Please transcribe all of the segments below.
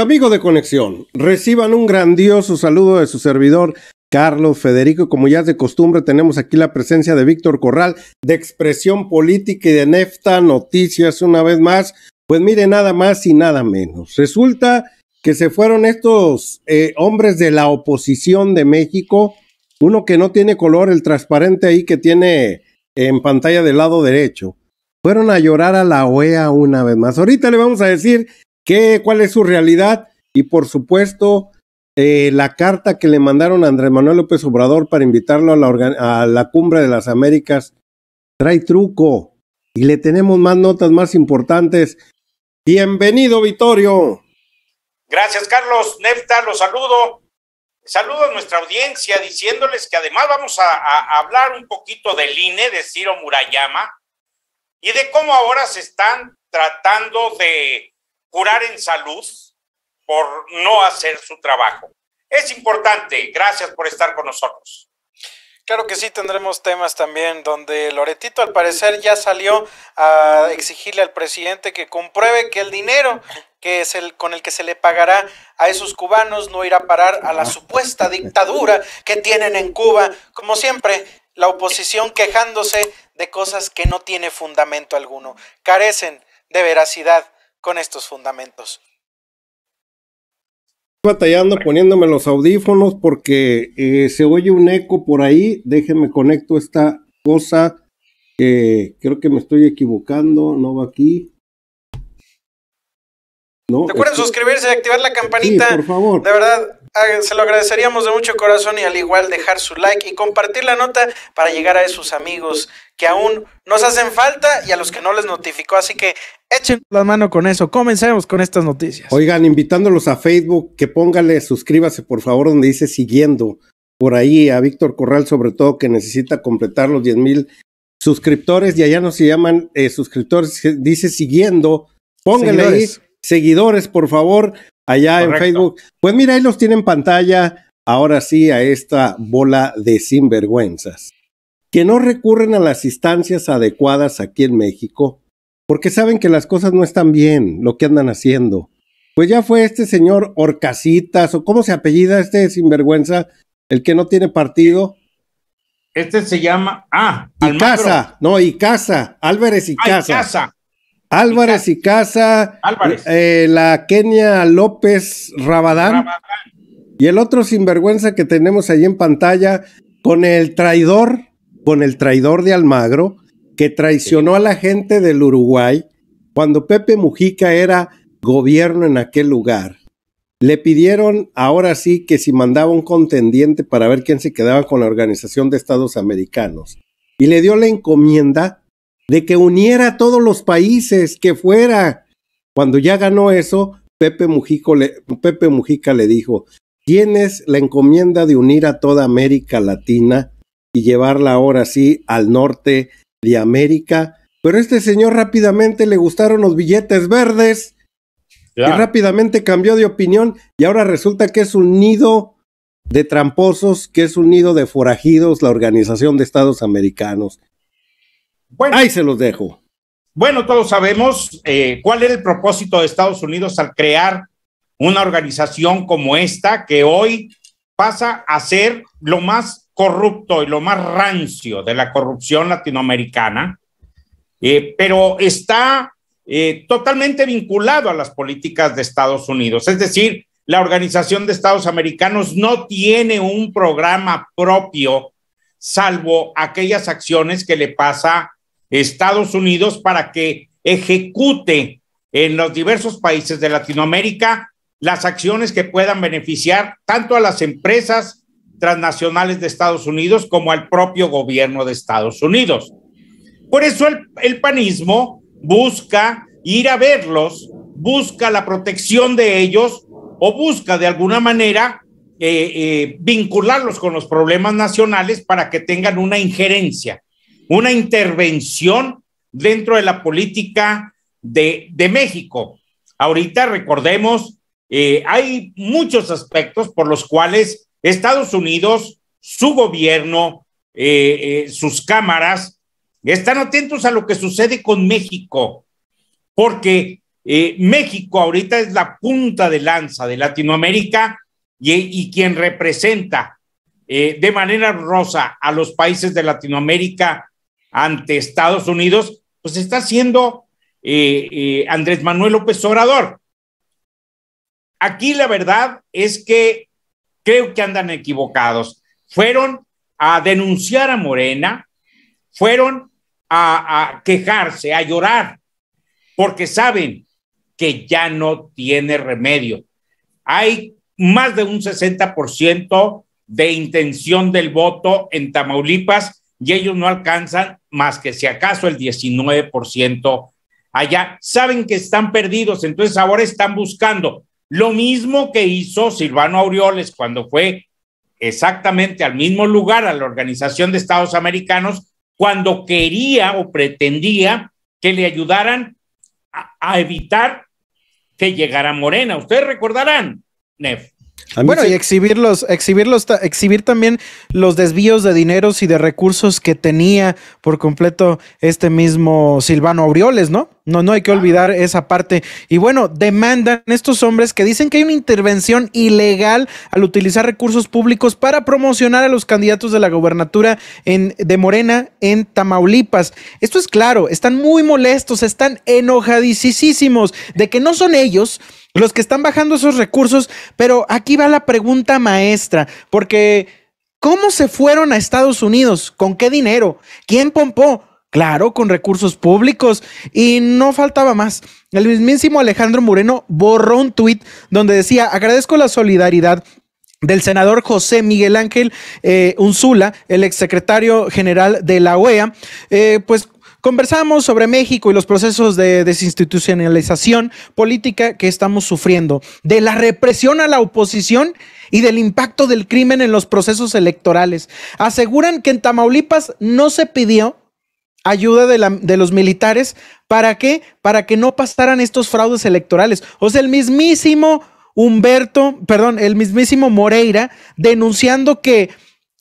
amigos de Conexión, reciban un grandioso saludo de su servidor Carlos Federico. Como ya es de costumbre, tenemos aquí la presencia de Víctor Corral, de Expresión Política y de Nefta Noticias una vez más. Pues mire, nada más y nada menos. Resulta que se fueron estos eh, hombres de la oposición de México, uno que no tiene color, el transparente ahí que tiene en pantalla del lado derecho. Fueron a llorar a la OEA una vez más. Ahorita le vamos a decir ¿Cuál es su realidad? Y por supuesto, eh, la carta que le mandaron a Andrés Manuel López Obrador para invitarlo a la, cumbre de las Américas trae truco. Y le tenemos más notas más importantes. Bienvenido, Vitorio. Gracias, Carlos. Nefta, los saludo. Saludo a nuestra audiencia diciéndoles que además vamos a hablar un poquito del INE, de Ciro Murayama, y de cómo ahora se están tratando de curar en salud por no hacer su trabajo. Es importante. Gracias por estar con nosotros. Claro que sí, tendremos temas también donde Loretito al parecer ya salió a exigirle al presidente que compruebe que el dinero que es el con el que se le pagará a esos cubanos no irá a parar a la supuesta dictadura que tienen en Cuba. Como siempre, la oposición quejándose de cosas que no tiene fundamento alguno, carecen de veracidad con estos fundamentos. Batallando poniéndome los audífonos porque eh, se oye un eco por ahí. Déjenme conecto esta cosa. que creo que me estoy equivocando. No va aquí. No, Recuerden suscribirse y activar la campanita. por favor. De verdad, se lo agradeceríamos de mucho corazón y al igual dejar su like y compartir la nota para llegar a esos amigos que aún nos hacen falta y a los que no les notificó. Así que echen la mano con eso. Comencemos con estas noticias. Oigan, invitándolos a Facebook, que póngale, suscríbase por favor donde dice siguiendo por ahí a Víctor Corral, sobre todo que necesita completar los 10 mil suscriptores y allá no se llaman eh, suscriptores, dice siguiendo. pónganle seguidores, por favor, allá en Facebook. Pues mira, ahí los tienen pantalla. Ahora sí, a esta bola de sinvergüenzas que no recurren a las instancias adecuadas aquí en México, porque saben que las cosas no están bien, lo que andan haciendo. Pues ya fue este señor Orcasitas, o cómo se apellida este sinvergüenza, el que no tiene partido. Este se llama. Ah, y Icaza, no, casa, Álvarez y casa. Ah, Álvarez y Casa, eh, la Kenia López Rabadán, y el otro sinvergüenza que tenemos ahí en pantalla con el traidor, con el traidor de Almagro, que traicionó a la gente del Uruguay cuando Pepe Mujica era gobierno en aquel lugar. Le pidieron ahora sí que si mandaba un contendiente para ver quién se quedaba con la Organización de Estados Americanos. Y le dio la encomienda de que uniera a todos los países que fuera. Cuando ya ganó eso, Pepe, Pepe Mujica le dijo, tienes la encomienda de unir a toda América Latina y llevarla ahora sí al norte de América. Pero este señor rápidamente le gustaron los billetes verdes y rápidamente cambió de opinión y ahora resulta que es un nido de tramposos, que es un nido de forajidos la Organización de Estados Americanos. Bueno, ahí se los dejo. Bueno, todos sabemos eh, cuál era el propósito de Estados Unidos al crear una organización como esta que hoy pasa a ser lo más corrupto y lo más rancio de la corrupción latinoamericana, eh, pero está eh, totalmente vinculado a las políticas de Estados Unidos. Es decir, la Organización de Estados Americanos no tiene un programa propio, salvo aquellas acciones que le pasa Estados Unidos para que ejecute en los diversos países de Latinoamérica las acciones que puedan beneficiar tanto a las empresas transnacionales de Estados Unidos como al propio gobierno de Estados Unidos. Por eso el, panismo busca ir a verlos, busca la protección de ellos o busca de alguna manera eh, eh, vincularlos con los problemas nacionales para que tengan una injerencia una intervención dentro de la política de, de México. Ahorita recordemos, eh, hay muchos aspectos por los cuales Estados Unidos, su gobierno, eh, eh, sus cámaras, están atentos a lo que sucede con México, porque México ahorita es la punta de lanza de Latinoamérica y, quien representa de manera rosa a los países de Latinoamérica ante Estados Unidos, pues está siendo eh, eh, Andrés Manuel López Obrador. Aquí la verdad es que creo que andan equivocados. Fueron a denunciar a Morena, fueron a, a quejarse, a llorar, porque saben que ya no tiene remedio. Hay más de un 60% de intención del voto en Tamaulipas y ellos no alcanzan más que si acaso el 19% allá, saben que están perdidos, entonces ahora están buscando lo mismo que hizo Silvano Aureoles cuando fue exactamente al mismo lugar a la Organización de Estados Americanos, cuando quería o pretendía que le ayudaran a, evitar que llegara Morena. Ustedes recordarán, Nef, bueno, y exhibirlos, exhibirlos, exhibir también los desvíos de dineros y de recursos que tenía por completo este mismo Silvano Aureoles, ¿no? No, no hay que olvidar esa parte. Y bueno, demandan estos hombres que dicen que hay una intervención ilegal al utilizar recursos públicos para promocionar a los candidatos de la gobernatura de Morena en Tamaulipas. Esto es claro, están muy molestos, están enojadicísimos de que no son ellos los que están bajando esos recursos, pero aquí va la pregunta maestra, porque ¿cómo se fueron a Estados Unidos? ¿Con qué dinero? ¿Quién pompó? Claro, con recursos públicos. Y no faltaba más. El mismísimo Alejandro Moreno borró un tuit donde decía, agradezco la solidaridad del senador José Miguel Ángel eh, Unzula, el exsecretario general de la OEA, eh, pues Conversamos sobre México y los procesos de desinstitucionalización política que estamos sufriendo, de la represión a la oposición y del impacto del crimen en los procesos electorales. Aseguran que en Tamaulipas no se pidió ayuda de, los militares. ¿Para qué? Para que no pasaran estos fraudes electorales. O sea, el mismísimo Humberto, perdón, el mismísimo Moreira denunciando que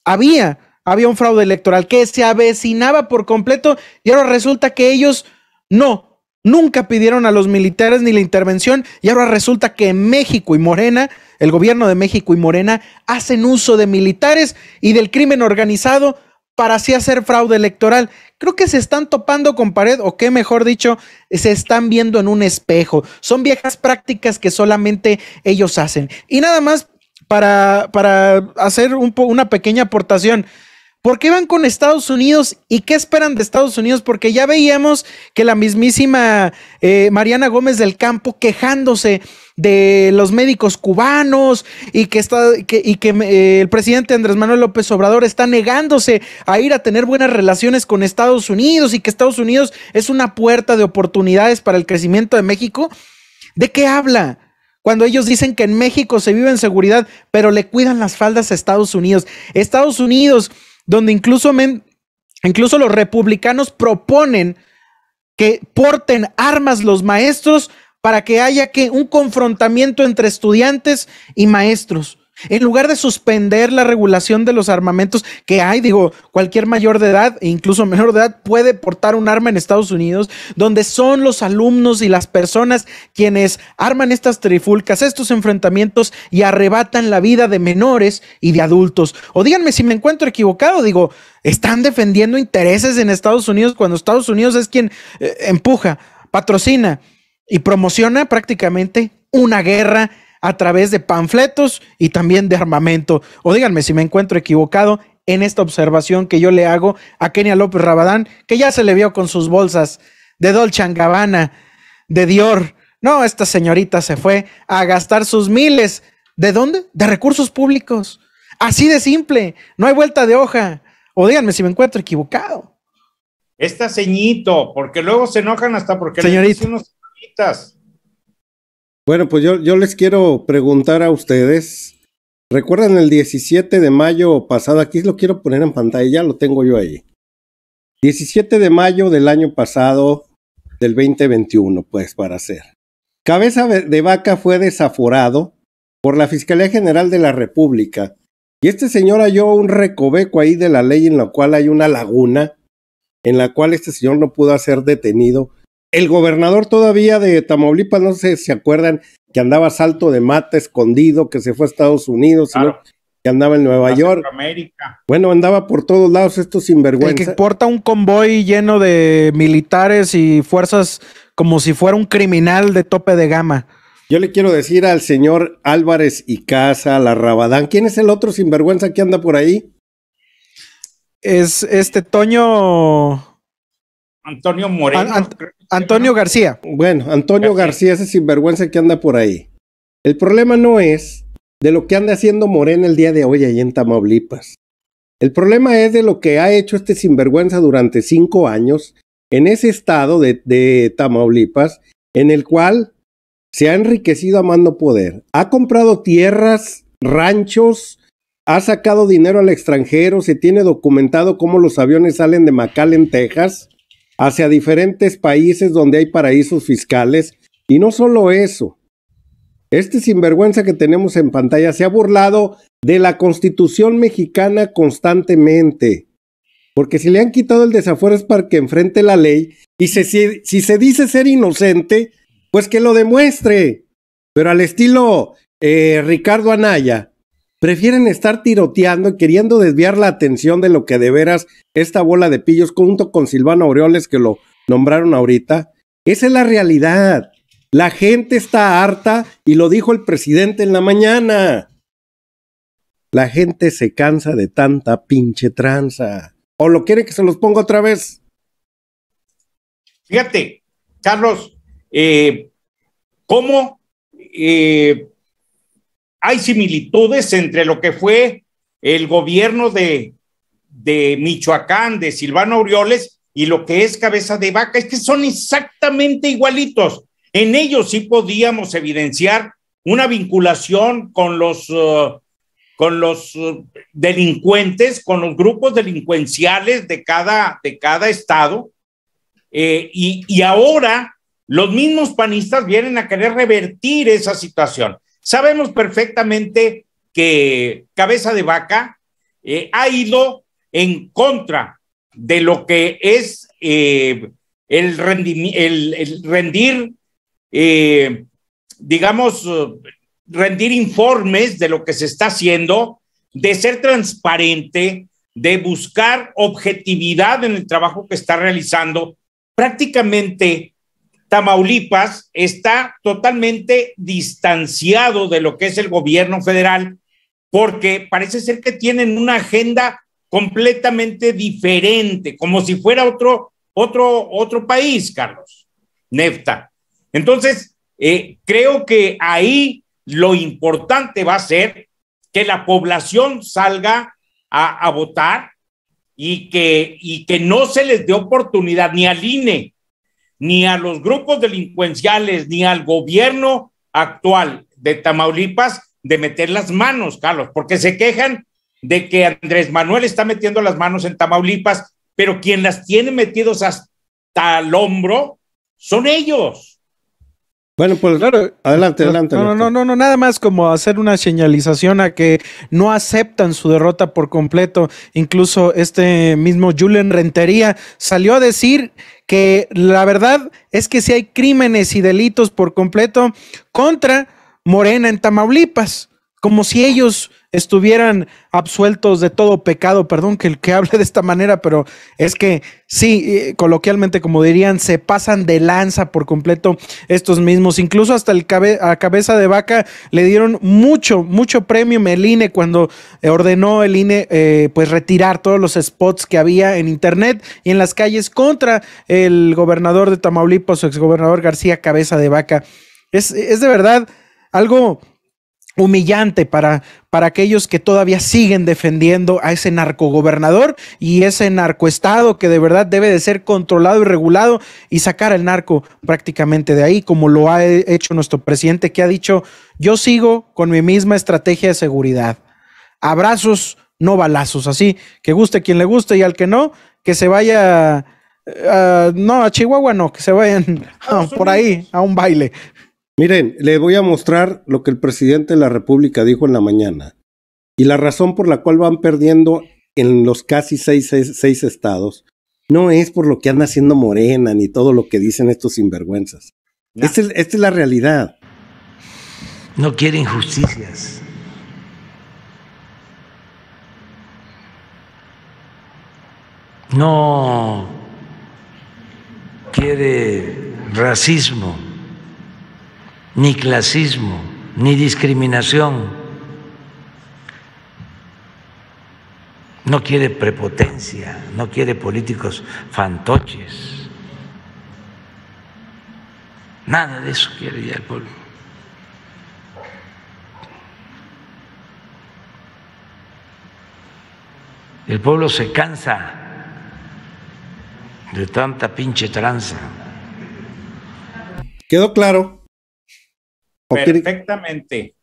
había, había un fraude electoral, que se avecinaba por completo y ahora resulta que ellos no. Nunca pidieron a los militares ni la intervención y ahora resulta que México y Morena, el gobierno de México y Morena, hacen uso de militares y del crimen organizado para así hacer fraude electoral. Creo que se están topando con pared, o que mejor dicho, se están viendo en un espejo. Son viejas prácticas que solamente ellos hacen. Y nada más para, para hacer una pequeña aportación. ¿Por qué van con Estados Unidos y qué esperan de Estados Unidos? Porque ya veíamos que la mismísima eh, Mariana Gómez del Campo quejándose de los médicos cubanos y que, está, y que eh, el presidente Andrés Manuel López Obrador está negándose a ir a tener buenas relaciones con Estados Unidos y que Estados Unidos es una puerta de oportunidades para el crecimiento de México. ¿De qué habla? Cuando ellos dicen que en México se vive en seguridad, pero le cuidan las faldas a Estados Unidos. Estados Unidos, donde incluso, incluso los republicanos proponen que porten armas los maestros para que haya que un confrontamiento entre estudiantes y maestros. En lugar de suspender la regulación de los armamentos que hay, digo, cualquier mayor de edad, e incluso menor de edad, puede portar un arma en Estados Unidos, donde son los alumnos y las personas quienes arman estas trifulcas, estos enfrentamientos y arrebatan la vida de menores y de adultos. O díganme si me encuentro equivocado, digo, están defendiendo intereses en Estados Unidos cuando Estados Unidos es quien eh, empuja, patrocina y promociona prácticamente una guerra a través de panfletos y también de armamento. O díganme si me encuentro equivocado en esta observación que yo le hago a Kenia López Rabadán, que ya se le vio con sus bolsas de Dolce Gabbana, de Dior. No, esta señorita se fue a gastar sus miles. ¿De dónde? De recursos públicos. Así de simple. No hay vuelta de hoja. O díganme si me encuentro equivocado. Esta ceñito, porque luego se enojan hasta porque señorita. Bueno, pues yo, yo les quiero preguntar a ustedes. ¿Recuerdan el 17 de mayo pasado? Aquí lo quiero poner en pantalla, ya lo tengo yo ahí. 17 de mayo del año pasado, del 2021, pues para hacer, Cabeza de Vaca fue desaforado por la Fiscalía General de la República. Y este señor halló un recoveco ahí de la ley en la cual hay una laguna en la cual este señor no pudo ser detenido el gobernador todavía de Tamaulipas, no sé si se acuerdan, que andaba salto de mata, escondido, que se fue a Estados Unidos, que andaba en Nueva York. Bueno, andaba por todos lados estos sinvergüenza. El que porta un convoy lleno de militares y fuerzas como si fuera un criminal de tope de gama. Yo le quiero decir al señor Álvarez y Casa, la Rabadán, ¿quién es el otro sinvergüenza que anda por ahí? Es este Toño. Antonio Moreno. Antonio García. Bueno, Antonio García. ese sinvergüenza que anda por ahí. El problema no es de lo que anda haciendo Morena el día de hoy ahí en Tamaulipas. El problema es de lo que ha hecho este sinvergüenza durante cinco años en ese estado de, Tamaulipas, en el cual se ha enriquecido a mando poder. Ha comprado tierras, ranchos, ha sacado dinero al extranjero, se tiene documentado cómo los aviones salen de en Texas, hacia diferentes países donde hay paraísos fiscales. Y no solo eso, este sinvergüenza que tenemos en pantalla se ha burlado de la constitución mexicana constantemente. Porque si le han quitado el desafuero es para que enfrente la ley y si, se dice ser inocente, pues que lo demuestre. Pero al estilo eh, Ricardo Anaya, prefieren estar tiroteando y queriendo desviar la atención de lo que de veras esta bola de pillos junto con Silvano Aureoles que lo nombraron ahorita. Esa es la realidad. La gente está harta y lo dijo el presidente en la mañana. La gente se cansa de tanta pinche tranza. ¿O lo quiere que se los ponga otra vez? Fíjate, Carlos, eh, ¿cómo eh, hay similitudes entre lo que fue el gobierno de, Michoacán, de Silvano Aureoles, y lo que es cabeza de vaca, es que son exactamente igualitos. En ellos sí podíamos evidenciar una vinculación con los, uh, con los uh, delincuentes, con los grupos delincuenciales de cada, de cada estado. Eh, y ahora los mismos panistas vienen a querer revertir esa situación. Sabemos perfectamente que Cabeza de Vaca eh, ha ido en contra de lo que es eh, el, rendir, eh, digamos, rendir informes de lo que se está haciendo, de ser transparente, de buscar objetividad en el trabajo que está realizando. Prácticamente Tamaulipas está totalmente distanciado de lo que es el gobierno federal porque parece ser que tienen una agenda completamente diferente, como si fuera otro, otro, otro país, Carlos, Nefta. Entonces, eh, creo que ahí lo importante va a ser que la población salga a, votar y que, y que no se les dé oportunidad ni al INE ni a los grupos delincuenciales, ni al gobierno actual de Tamaulipas de meter las manos, Carlos, porque se quejan de que Andrés Manuel está metiendo las manos en Tamaulipas, pero quien las tiene metidos hasta el hombro son ellos. Bueno, pues claro, adelante, adelante. No, no, no, no, nada más como hacer una señalización a que no aceptan su derrota por completo. Incluso este mismo Julen Rentería salió a decir que la verdad es que si hay crímenes y delitos por completo contra Morena en Tamaulipas como si ellos estuvieran absueltos de todo pecado, perdón que el que hable de esta manera, pero es que sí, eh, coloquialmente como dirían, se pasan de lanza por completo estos mismos, incluso hasta el a cabeza de vaca le dieron mucho, mucho premio el INE cuando eh, ordenó el INE eh, pues retirar todos los spots que había en internet y en las calles contra el gobernador de Tamaulipas, su exgobernador García Cabeza de Vaca. Es, es de verdad algo humillante para, para aquellos que todavía siguen defendiendo a ese narcogobernador y ese narcoestado que de verdad debe de ser controlado y regulado y sacar al narco prácticamente de ahí, como lo ha hecho nuestro presidente que ha dicho, yo sigo con mi misma estrategia de seguridad. Abrazos, no balazos, así que guste quien le guste y al que no, que se vaya, eh, no, a Chihuahua no, que se vayan por ahí a un baile. Miren, les voy a mostrar lo que el presidente de la República dijo en la mañana y la razón por la cual van perdiendo en los casi seis, seis, estados no es por lo que anda haciendo Morena ni todo lo que dicen estos sinvergüenzas. Esta, es, la realidad. No quiere injusticias No quiere racismo ni clasismo, ni discriminación. No quiere prepotencia, no quiere políticos fantoches. Nada de eso quiere el pueblo. El pueblo se cansa de tanta pinche tranza. Quedó claro. Perfectamente.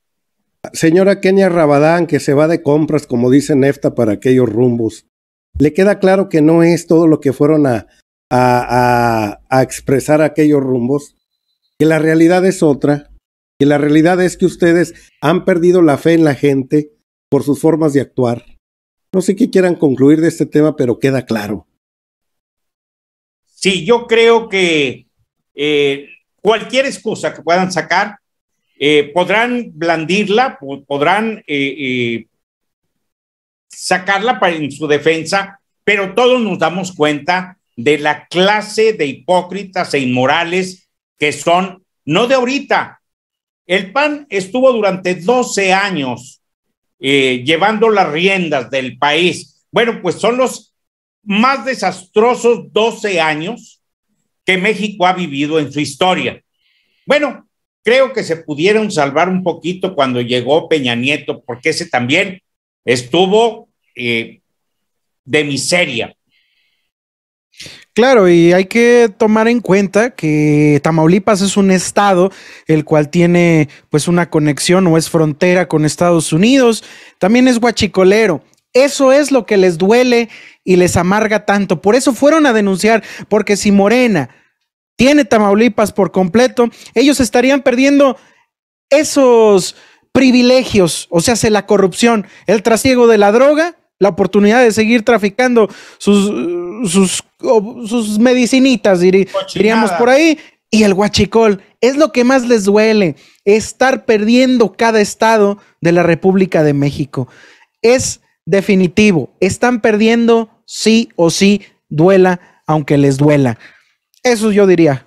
Señora Kenia Rabadán, que se va de compras, como dice Nefta, para aquellos rumbos. Le queda claro que no es todo lo que fueron a, a, expresar aquellos rumbos, que la realidad es otra, que la realidad es que ustedes han perdido la fe en la gente por sus formas de actuar. No sé qué quieran concluir de este tema, pero queda claro. Sí, yo creo que eh, cualquier excusa que puedan sacar eh, podrán blandirla, podrán eh, eh, sacarla en su defensa, pero todos nos damos cuenta de la clase de hipócritas e inmorales que son, no de ahorita. El PAN estuvo durante 12 años llevando las riendas del país. Bueno, pues son los más desastrosos 12 años que México ha vivido en su historia. Bueno, Creo que se pudieron salvar un poquito cuando llegó Peña Nieto, porque ese también estuvo eh, de miseria. Claro, y hay que tomar en cuenta que Tamaulipas es un estado el cual tiene pues una conexión o es frontera con Estados Unidos, también es guachicolero. Eso es lo que les duele y les amarga tanto. Por eso fueron a denunciar, porque si Morena tiene Tamaulipas por completo, ellos estarían perdiendo esos privilegios, o sea, la corrupción, el trasiego de la droga, la oportunidad de seguir traficando sus, sus, sus medicinitas, diríamos por ahí, y el guachicol. Es lo que más les duele, estar perdiendo cada estado de la República de México. Es definitivo, están perdiendo sí o sí, duela, aunque les duela. Eso yo diría.